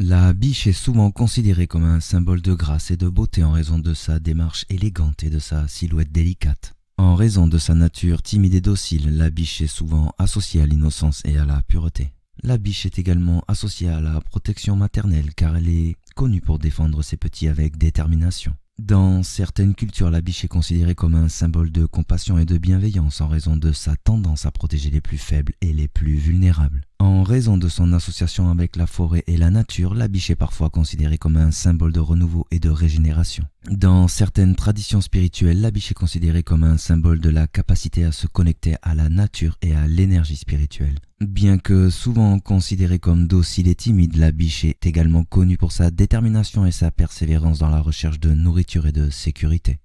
La biche est souvent considérée comme un symbole de grâce et de beauté en raison de sa démarche élégante et de sa silhouette délicate. En raison de sa nature timide et docile, la biche est souvent associée à l'innocence et à la pureté. La biche est également associée à la protection maternelle car elle est connue pour défendre ses petits avec détermination. Dans certaines cultures, la biche est considérée comme un symbole de compassion et de bienveillance en raison de sa tendance à protéger les plus faibles et les plus vulnérables raison de son association avec la forêt et la nature, la biche est parfois considérée comme un symbole de renouveau et de régénération. Dans certaines traditions spirituelles, la biche est considérée comme un symbole de la capacité à se connecter à la nature et à l'énergie spirituelle. Bien que souvent considérée comme docile et timide, la biche est également connue pour sa détermination et sa persévérance dans la recherche de nourriture et de sécurité.